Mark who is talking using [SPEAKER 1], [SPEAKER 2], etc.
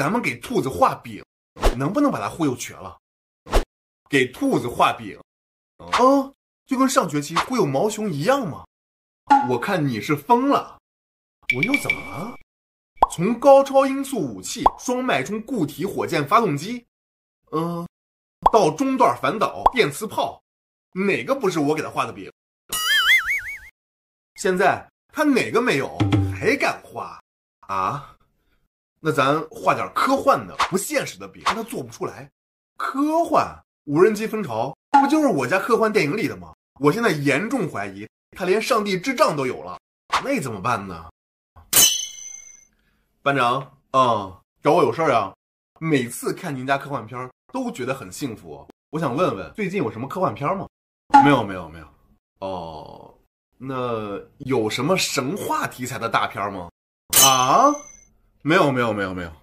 [SPEAKER 1] 咱们给兔子画饼，能不能把它忽悠瘸了？给兔子画饼，啊，就跟上学期忽悠毛熊一样吗？我看你是疯了，我又怎么了？从高超音速武器、双脉冲固体火箭发动机，嗯，到中段反导电磁炮，哪个不是我给他画的饼？现在他哪个没有，还敢画啊？那咱画点科幻的、不现实的饼，让他做不出来。科幻无人机蜂巢，这不就是我家科幻电影里的吗？我现在严重怀疑他连上帝智障都有了。那怎么办呢？班长，嗯，找我有事儿啊？每次看您家科幻片儿都觉得很幸福。我想问问，最近有什么科幻片吗？没有，没有，没有。哦，那有什么神话题材的大片吗？啊？没有，没有，没有，没有。